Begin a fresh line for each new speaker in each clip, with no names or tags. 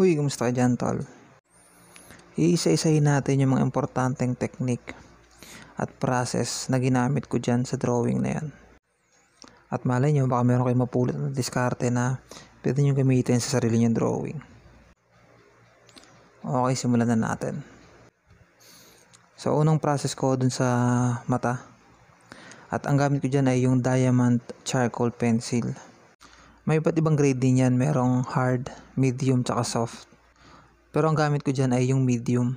Uy, kumusta ka dyan, tol? Iisa-isahin natin yung mga importanteng technique at process na ginamit ko dyan sa drawing na yan. At malay nyo, baka meron kayong mapulot na diskarte na pwede nyo gamitin sa sarili nyong drawing. Okay, simulan na natin. So, unang process ko dun sa mata. At ang gamit ko dyan ay yung diamond charcoal pencil. May iba't ibang grade din yan. Merong hard, medium, tsaka soft. Pero ang gamit ko dyan ay yung medium.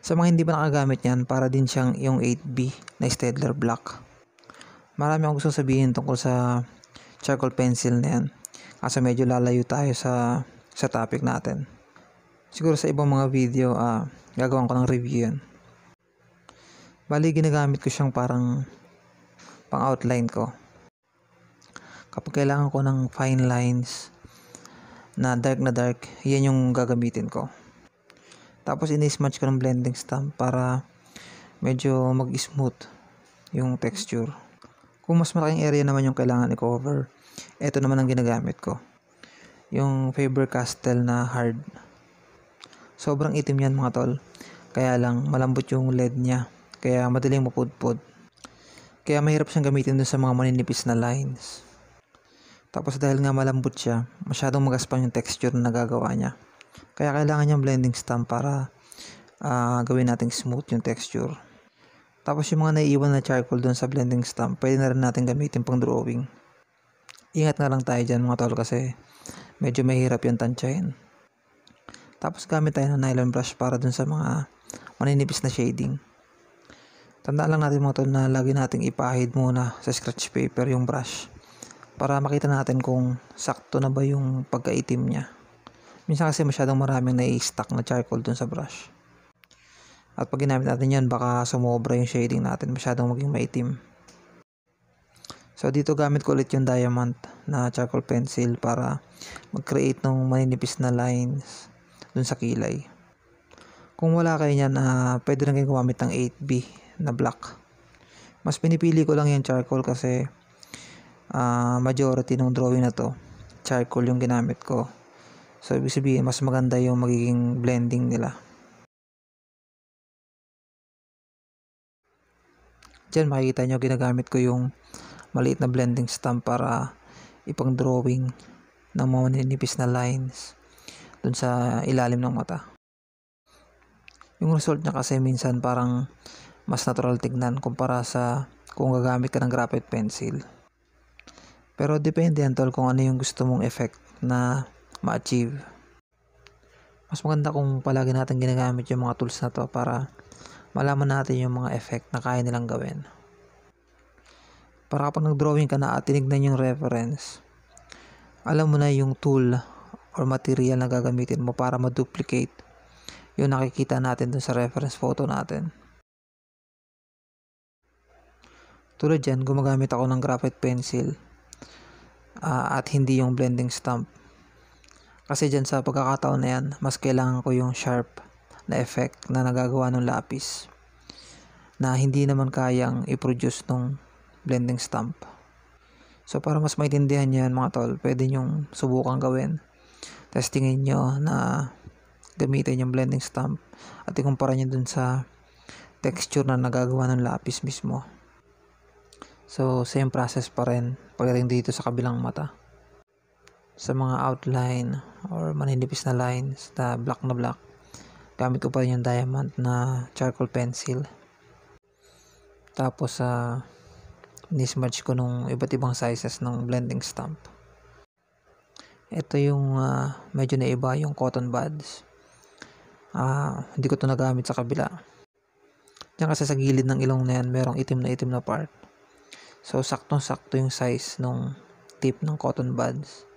Sa mga hindi pa nakagamit yan, para din siyang yung 8B na Staedtler Black. Marami akong gusto sabihin tungkol sa charcoal pencil na yan. Kaso medyo lalayo tayo sa, sa topic natin. Siguro sa ibang mga video, uh, gagawin ko ng review yan. Bali, ginagamit ko siyang parang pang outline ko kapag kailangan ko ng fine lines na dark na dark, yan yung gagamitin ko. Tapos ini-smudge ko ng blending stamp para medyo mag-smooth yung texture. Kung mas malaking area naman yung kailangan i-cover, ito naman ang ginagamit ko. Yung Faber-Castell na hard. Sobrang itim yan mga tol. Kaya lang malambot yung LED niya. Kaya madaling mapudpod. Kaya mahirap siyang gamitin dun sa mga maninipis na lines. Tapos dahil nga malambot siya, masyadong magaspang yung texture na nagagawa niya. Kaya kailangan niyang blending stamp para uh, gawin nating smooth yung texture. Tapos yung mga naiiwan na charcoal doon sa blending stamp, pwede na rin natin gamitin pang drawing. Ingat na lang tayo dyan mga tol kasi medyo mahirap yung tansyahin. Tapos gamit tayo ng nylon brush para dun sa mga maninipis na shading. Tandaan lang natin mga tol na lagi nating ipahid muna sa scratch paper yung brush para makita natin kung sakto na ba yung pagkaitim niya. Minsan kasi masyadong maraming nai-stack na charcoal dun sa brush. At pag ginamit natin yan, baka sumobra yung shading natin, masyadong maging maitim. So dito gamit ko ulit yung diamond na charcoal pencil para mag-create ng maninipis na lines dun sa kilay. Kung wala kayo niyan, uh, pwede rin kayong gumamit ng 8B na black. Mas pinipili ko lang yung charcoal kasi uh, majority ng drawing na to charcoal yung ginamit ko so ibig sabihin mas maganda yung magiging blending nila dyan makikita nyo ginagamit ko yung maliit na blending stamp para ipang drawing ng mga maninipis na lines dun sa ilalim ng mata yung result niya kasi minsan parang mas natural tignan kumpara sa kung gagamit ka ng graphite pencil pero depende yan tol kung ano yung gusto mong effect na ma-achieve. Mas maganda kung palagi natin ginagamit yung mga tools na to para malaman natin yung mga effect na kaya nilang gawin. Para kapag nag-drawing ka na at tinignan yung reference, alam mo na yung tool or material na gagamitin mo para ma-duplicate yung nakikita natin dun sa reference photo natin. Tulad dyan, gumagamit ako ng graphite pencil uh, at hindi yung blending stamp. Kasi dyan sa pagkakataon na yan, mas kailangan ko yung sharp na effect na nagagawa ng lapis na hindi naman kayang i-produce ng blending stamp. So para mas maintindihan nyo yan mga tol, pwede nyong subukan gawin. Testingin tingin nyo na gamitin yung blending stamp at ikumpara nyo dun sa texture na nagagawa ng lapis mismo. So same process pa rin pagdating dito sa kabilang mata. Sa mga outline or maninipis na lines na black na black, gamit ko pa rin yung diamond na charcoal pencil. Tapos sa uh, nismatch ko nung iba't ibang sizes ng blending stamp. Ito yung uh, medyo na iba yung cotton buds. Uh, hindi ko to nagamit sa kabila. Diyan kasi sa gilid ng ilong na yan merong itim na itim na part. So, saktong-sakto yung size nung tip ng cotton buds.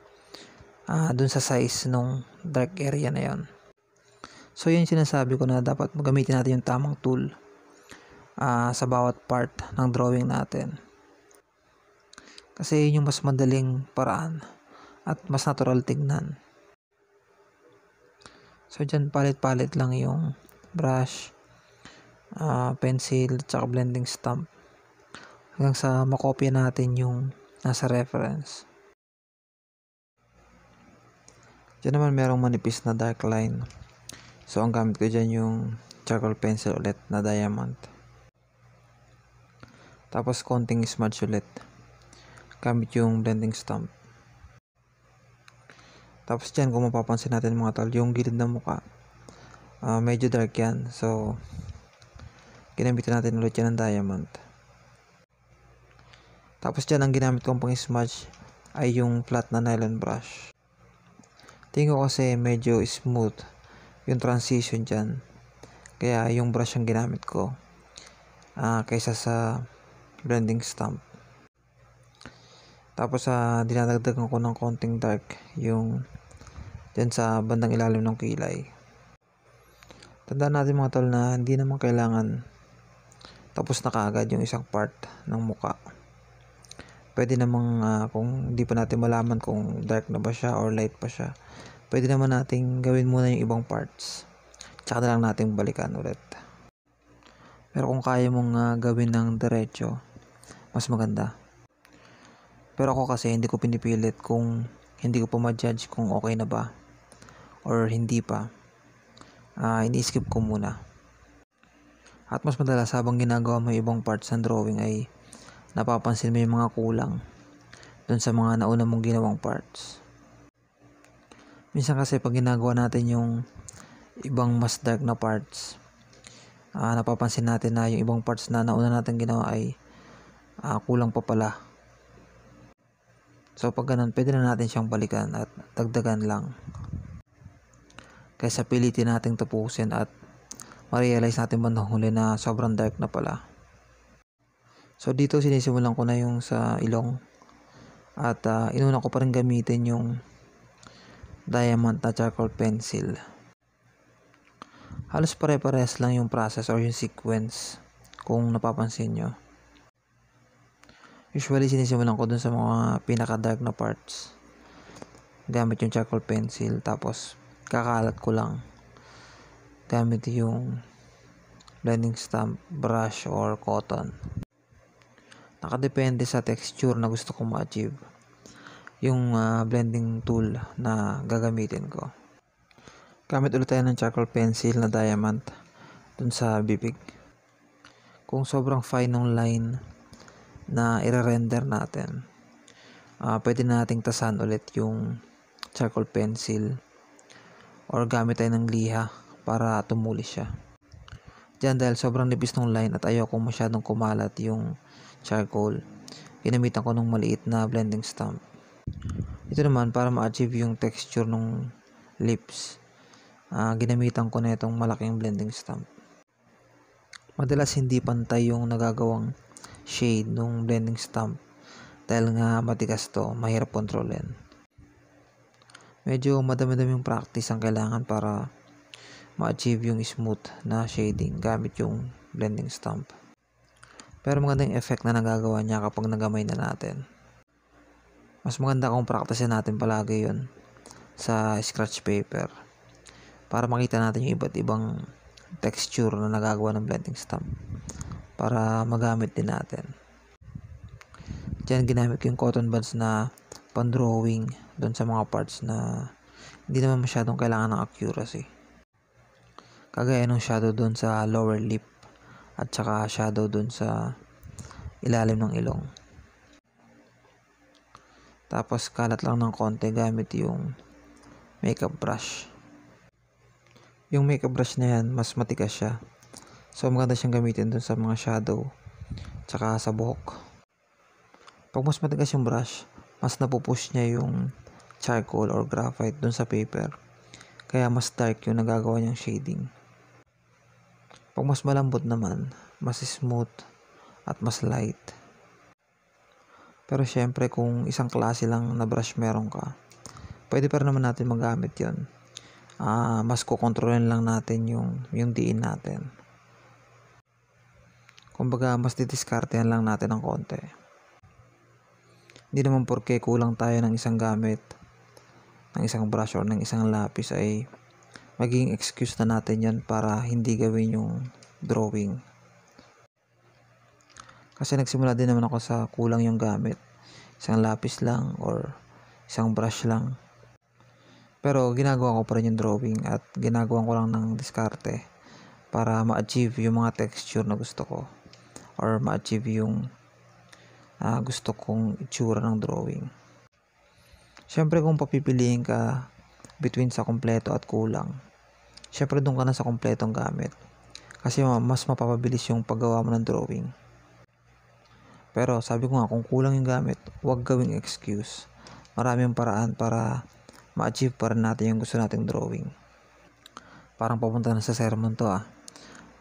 Ah, dun sa size nung dark area na yon. So, yun sinasabi ko na dapat gamitin natin yung tamang tool ah, sa bawat part ng drawing natin. Kasi yun yung mas madaling paraan at mas natural tignan. So, dyan palit-palit lang yung brush, uh, pencil, tsaka blending stamp hanggang sa makopya natin yung nasa reference. Diyan naman merong manipis na dark line. So ang gamit ko dyan yung charcoal pencil ulit na diamond. Tapos konting smudge ulit. Gamit yung blending stamp. Tapos dyan kung mapapansin natin mga tol, yung gilid ng mukha. Uh, medyo dark yan. So, ginamitin natin ulit yan ng diamond. Tapos dyan, ang ginamit kong pang smudge ay yung flat na nylon brush. Tingin kasi medyo smooth yung transition dyan. Kaya yung brush ang ginamit ko uh, kaysa sa blending stamp. Tapos uh, dinadagdagan ko ng konting dark yung dyan sa bandang ilalim ng kilay. Tandaan natin mga tol na hindi naman kailangan tapos na kaagad yung isang part ng mukha pwede namang uh, kung hindi pa natin malaman kung dark na ba siya or light pa siya pwede naman nating gawin muna yung ibang parts tsaka na lang natin balikan ulit pero kung kaya mong uh, gawin ng diretso mas maganda pero ako kasi hindi ko pinipilit kung hindi ko pa ma-judge kung okay na ba or hindi pa uh, ini-skip ko muna at mas madalas habang ginagawa mo yung ibang parts ng drawing ay napapansin mo yung mga kulang dun sa mga nauna mong ginawang parts. Minsan kasi pag ginagawa natin yung ibang mas dark na parts, uh, napapansin natin na yung ibang parts na nauna natin ginawa ay uh, kulang pa pala. So pag ganun, pwede na natin siyang balikan at dagdagan lang. Kaysa pilitin nating tapusin at ma-realize natin bandang huli na sobrang dark na pala. So dito sinisimulan ko na yung sa ilong at uh, inuna ko pa rin gamitin yung diamond na charcoal pencil. Halos pare-parehas lang yung process or yung sequence kung napapansin nyo. Usually sinisimulan ko dun sa mga pinaka dark na parts gamit yung charcoal pencil tapos kakalat ko lang gamit yung blending stamp brush or cotton Nakadepende sa texture na gusto kong ma-achieve yung uh, blending tool na gagamitin ko. Gamit ulit tayo ng charcoal pencil na diamond dun sa bibig. Kung sobrang fine ng line na i-render natin, uh, pwede nating tasan ulit yung charcoal pencil or gamit tayo ng liha para tumuli siya. Diyan dahil sobrang nipis ng line at ayoko masyadong kumalat yung charcoal. Ginamitan ko ng maliit na blending stamp. Ito naman para ma-achieve yung texture ng lips. Uh, ginamitan ko na itong malaking blending stamp. Madalas hindi pantay yung nagagawang shade ng blending stamp dahil nga matigas to, mahirap kontrolin. Medyo madami dami yung practice ang kailangan para ma-achieve yung smooth na shading gamit yung blending stamp. Pero magandang effect na nagagawa niya kapag nagamay na natin. Mas maganda kung praktisin natin palagi yon sa scratch paper para makita natin yung iba't ibang texture na nagagawa ng blending stamp para magamit din natin. Diyan ginamit yung cotton buds na pan-drawing doon sa mga parts na hindi naman masyadong kailangan ng accuracy. Kagaya ng shadow doon sa lower lip at saka shadow dun sa ilalim ng ilong. Tapos kalat lang ng konti gamit yung makeup brush. Yung makeup brush na yan, mas matigas siya. So maganda siyang gamitin dun sa mga shadow tsaka sa buhok. Pag mas matigas yung brush, mas napupush niya yung charcoal or graphite dun sa paper. Kaya mas dark yung nagagawa niyang shading. Pag mas malambot naman, mas smooth at mas light. Pero syempre kung isang klase lang na brush meron ka, pwede pa naman natin magamit yon. Uh, ah, mas kukontrolin lang natin yung, yung diin natin. Kumbaga, mas didiskartehan lang natin ng konti. Hindi naman porke kulang tayo ng isang gamit, ng isang brush or ng isang lapis ay maging excuse na natin yan para hindi gawin yung drawing. Kasi nagsimula din naman ako sa kulang yung gamit. Isang lapis lang or isang brush lang. Pero ginagawa ko pa rin yung drawing at ginagawa ko lang ng diskarte para ma-achieve yung mga texture na gusto ko or ma-achieve yung uh, gusto kong itsura ng drawing. syempre kung papipiliin ka between sa kompleto at kulang, syempre doon ka na sa kompletong gamit. Kasi mas mapapabilis yung paggawa mo ng drawing. Pero sabi ko nga, kung kulang yung gamit, huwag gawing excuse. Maraming paraan para ma-achieve pa rin natin yung gusto nating drawing. Parang papunta na sa sermon to ah.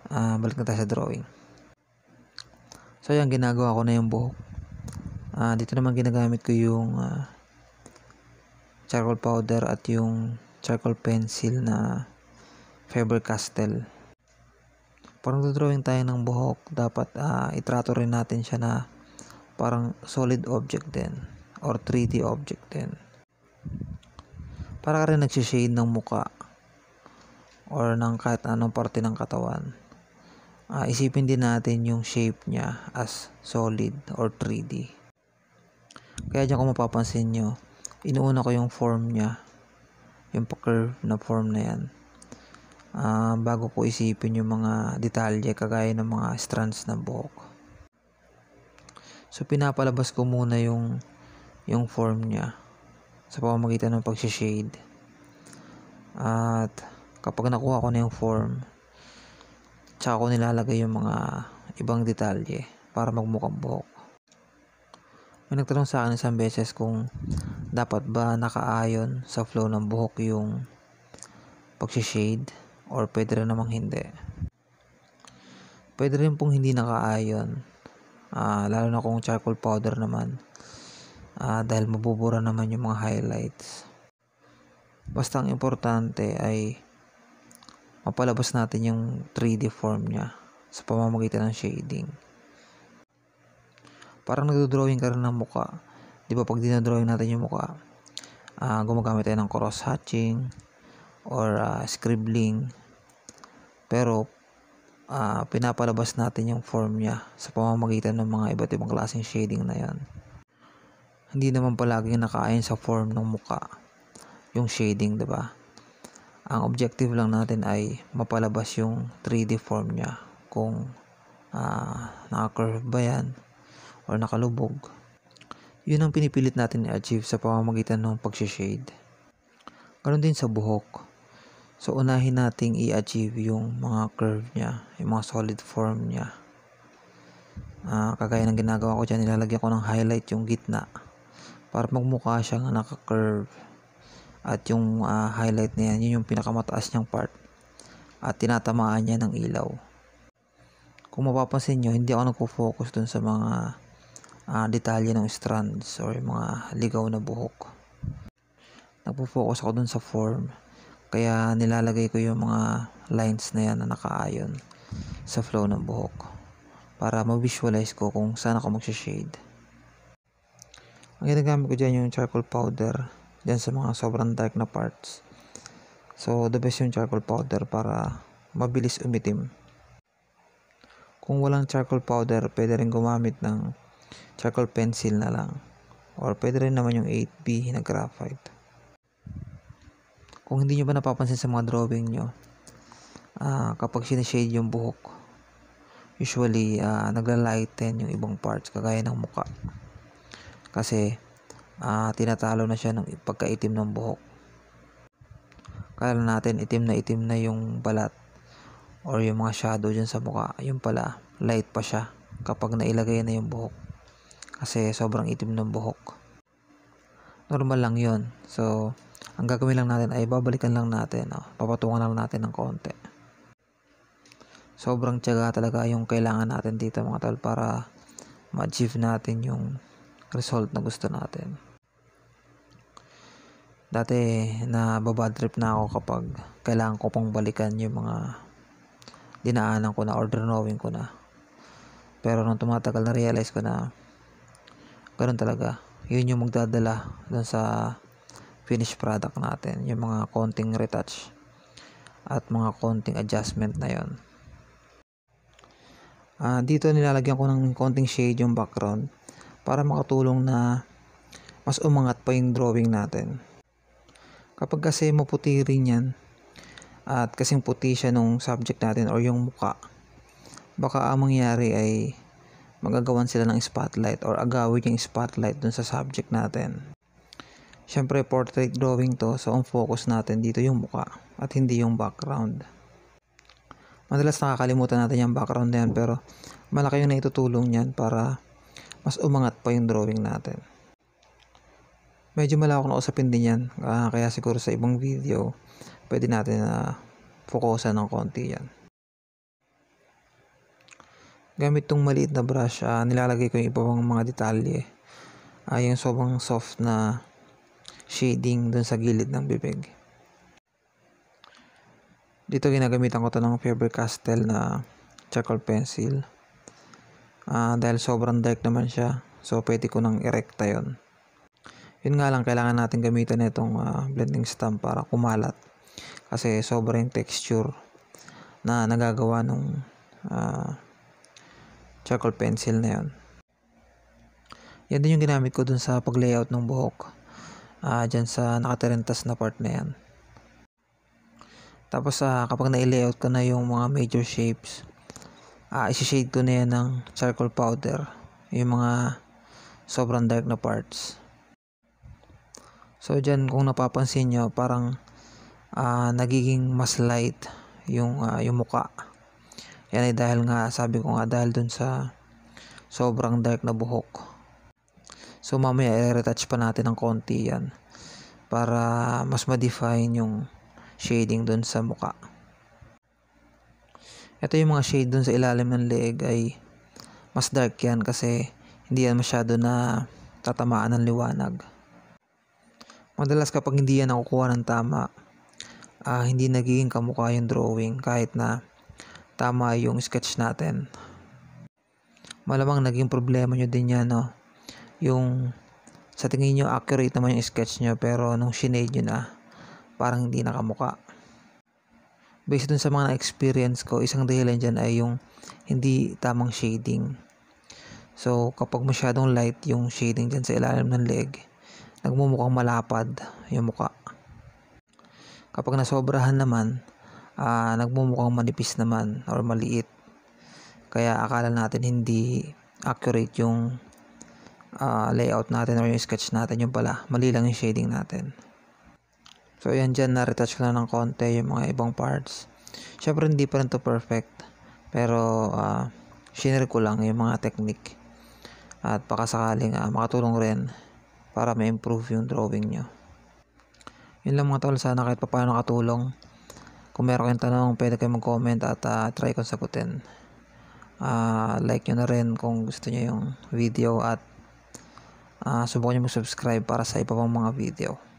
Uh, balik na tayo sa drawing. So yung ginagawa ko na yung buhok. Uh, dito naman ginagamit ko yung uh, charcoal powder at yung charcoal pencil na Faber-Castell. Parang drawing tayo ng buhok, dapat uh, itrato rin natin siya na parang solid object din or 3D object din. Para ka rin nagsishade ng muka or ng kahit anong parte ng katawan. Uh, isipin din natin yung shape niya as solid or 3D. Kaya dyan kung mapapansin nyo, inuuna ko yung form niya. Yung pa-curve na form na yan uh, bago ko isipin yung mga detalye kagaya ng mga strands ng buhok. So pinapalabas ko muna yung yung form niya sa pamamagitan ng pag-shade. At kapag nakuha ko na yung form, tsaka ko nilalagay yung mga ibang detalye para magmukhang buhok. May nagtanong sa akin isang beses kung dapat ba nakaayon sa flow ng buhok yung pag-shade or pwede rin namang hindi. Pwede rin pong hindi nakaayon. Uh, lalo na kung charcoal powder naman. Uh, dahil mabubura naman yung mga highlights. Basta ang importante ay mapalabas natin yung 3D form niya sa pamamagitan ng shading. Parang nagdo-drawing ka rin ng muka. Di ba pag dinadrawing natin yung muka, uh, gumagamit tayo ng cross-hatching or uh, scribbling pero uh, pinapalabas natin yung form niya sa pamamagitan ng mga iba't ibang klaseng shading na yan. Hindi naman palaging nakain sa form ng muka yung shading, 'di ba? Ang objective lang natin ay mapalabas yung 3D form niya kung uh, naka-curve ba yan or nakalubog. Yun ang pinipilit natin i-achieve sa pamamagitan ng pag-shade. Ganon din sa buhok So, unahin nating i-achieve yung mga curve niya, yung mga solid form niya. Uh, kagaya ng ginagawa ko dyan, nilalagyan ko ng highlight yung gitna para magmukha siyang naka-curve. At yung uh, highlight na yan, yun yung pinakamataas niyang part. At tinatamaan niya ng ilaw. Kung mapapansin nyo, hindi ako nagpo-focus dun sa mga uh, detalye ng strands or mga ligaw na buhok. Nagpo-focus ako dun sa form kaya nilalagay ko yung mga lines na yan na nakaayon sa flow ng buhok para ma-visualize ko kung saan ako magsha-shade. Ang ginagamit ko dyan yung charcoal powder dyan sa mga sobrang dark na parts. So, the best yung charcoal powder para mabilis umitim. Kung walang charcoal powder, pwede rin gumamit ng charcoal pencil na lang. Or pwede rin naman yung 8B na graphite. Kung hindi nyo ba napapansin sa mga drawing nyo, uh, kapag sinishade yung buhok, usually uh, naglalighten yung ibang parts kagaya ng muka. Kasi uh, tinatalo na siya ng pagkaitim ng buhok. Kala natin itim na itim na yung balat or yung mga shadow dyan sa muka. Yung pala, light pa siya kapag nailagay na yung buhok. Kasi sobrang itim ng buhok normal lang yon so ang gagawin lang natin ay babalikan lang natin. Oh. Papatungan lang natin ng konti. Sobrang tiyaga talaga yung kailangan natin dito mga tol para ma-achieve natin yung result na gusto natin. Dati na babad trip na ako kapag kailangan ko pang balikan yung mga dinaanan ko na order drawing ko na. Pero nung tumatagal na realize ko na ganun talaga. Yun yung magdadala dun sa finished product natin, yung mga konting retouch at mga konting adjustment na yon. Uh, ah, dito nilalagyan ko ng konting shade yung background para makatulong na mas umangat pa yung drawing natin. Kapag kasi maputi rin yan at kasing puti siya nung subject natin or yung muka, baka ang mangyari ay magagawan sila ng spotlight or agawin yung spotlight dun sa subject natin. Siyempre portrait drawing to so ang focus natin dito yung mukha at hindi yung background. Madalas nakakalimutan natin yung background na yan pero malaki yung naitutulong niyan para mas umangat pa yung drawing natin. Medyo malawak na usapin din yan uh, kaya siguro sa ibang video pwede natin na uh, fokusan ng konti yan. Gamit tong maliit na brush, uh, nilalagay ko yung iba mga detalye. Uh, yung sobrang soft na shading dun sa gilid ng bibig. Dito ginagamitan ko to ng Faber-Castell na charcoal pencil. Uh, dahil sobrang dark naman siya, so pwede ko nang erecta yon. Yun nga lang, kailangan natin gamitan itong uh, blending stamp para kumalat. Kasi sobrang texture na nagagawa ng uh, ah, charcoal pencil na yon. Yan din yung ginamit ko dun sa pag-layout ng buhok uh, dyan sa nakatirintas na part na yan. Tapos uh, kapag na-layout ko na yung mga major shapes, uh, isi-shade ko na yan ng charcoal powder. Yung mga sobrang dark na parts. So dyan kung napapansin nyo parang uh, nagiging mas light yung, uh, yung muka. Yan ay dahil nga sabi ko nga dahil dun sa sobrang dark na buhok. So mamaya i-retouch pa natin ng konti yan para mas ma-define yung shading doon sa muka. Ito yung mga shade doon sa ilalim ng leeg ay mas dark yan kasi hindi yan masyado na tatamaan ng liwanag. Madalas kapag hindi yan nakukuha ng tama, uh, hindi nagiging kamukha yung drawing kahit na tama yung sketch natin. Malamang naging problema nyo din yan, no? yung sa tingin nyo accurate naman yung sketch nyo pero nung shinade nyo na parang hindi nakamuka based dun sa mga experience ko isang dahilan dyan ay yung hindi tamang shading so kapag masyadong light yung shading dyan sa ilalim ng leg nagmumukhang malapad yung muka kapag nasobrahan naman uh, nagmumukhang manipis naman or maliit kaya akala natin hindi accurate yung uh, layout natin or yung sketch natin, yung pala, mali lang yung shading natin. So, ayan dyan, na-retouch ko na ng konti yung mga ibang parts. syempre hindi pa rin to perfect. Pero, uh, shinare ko lang yung mga technique. At baka sakaling uh, makatulong rin para ma-improve yung drawing nyo. Yun lang mga tol, sana kahit paano nakatulong. Kung meron kayong tanong, pwede kayong mag-comment at uh, try kong sagutin. Uh, like nyo na rin kung gusto nyo yung video at uh, subukan nyo mag-subscribe para sa iba pang mga video.